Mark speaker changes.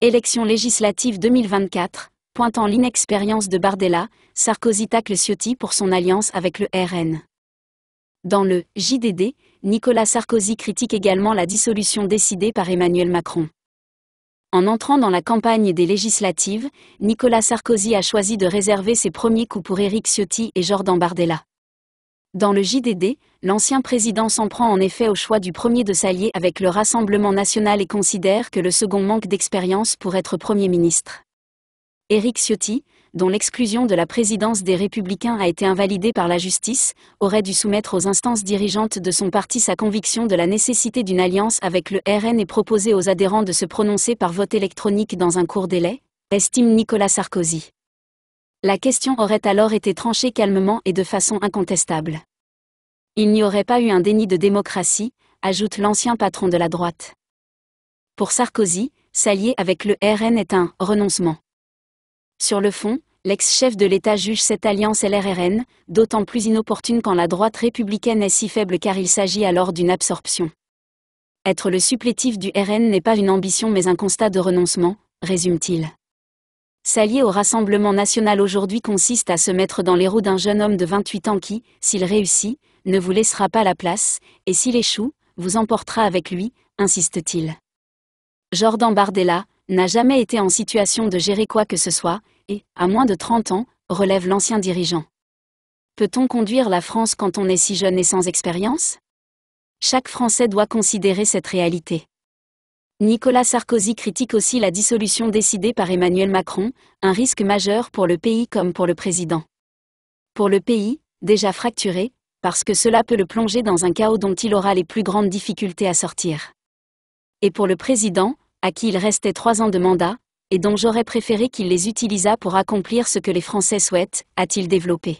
Speaker 1: Élections législatives 2024, pointant l'inexpérience de Bardella, Sarkozy tacle Ciotti pour son alliance avec le RN. Dans le JDD, Nicolas Sarkozy critique également la dissolution décidée par Emmanuel Macron. En entrant dans la campagne des législatives, Nicolas Sarkozy a choisi de réserver ses premiers coups pour Éric Ciotti et Jordan Bardella. Dans le JDD, l'ancien président s'en prend en effet au choix du premier de s'allier avec le Rassemblement national et considère que le second manque d'expérience pour être Premier ministre. Éric Ciotti, dont l'exclusion de la présidence des Républicains a été invalidée par la justice, aurait dû soumettre aux instances dirigeantes de son parti sa conviction de la nécessité d'une alliance avec le RN et proposer aux adhérents de se prononcer par vote électronique dans un court délai, estime Nicolas Sarkozy. La question aurait alors été tranchée calmement et de façon incontestable. Il n'y aurait pas eu un déni de démocratie, ajoute l'ancien patron de la droite. Pour Sarkozy, s'allier avec le RN est un renoncement. Sur le fond, l'ex-chef de l'État juge cette alliance LRRN, d'autant plus inopportune quand la droite républicaine est si faible car il s'agit alors d'une absorption. Être le supplétif du RN n'est pas une ambition mais un constat de renoncement, résume-t-il. S'allier au Rassemblement national aujourd'hui consiste à se mettre dans les roues d'un jeune homme de 28 ans qui, s'il réussit, ne vous laissera pas la place, et s'il échoue, vous emportera avec lui, insiste-t-il. Jordan Bardella n'a jamais été en situation de gérer quoi que ce soit, et, à moins de 30 ans, relève l'ancien dirigeant. Peut-on conduire la France quand on est si jeune et sans expérience Chaque Français doit considérer cette réalité. Nicolas Sarkozy critique aussi la dissolution décidée par Emmanuel Macron, un risque majeur pour le pays comme pour le président. Pour le pays, déjà fracturé, parce que cela peut le plonger dans un chaos dont il aura les plus grandes difficultés à sortir. Et pour le président, à qui il restait trois ans de mandat, et dont j'aurais préféré qu'il les utilisât pour accomplir ce que les Français souhaitent, a-t-il développé.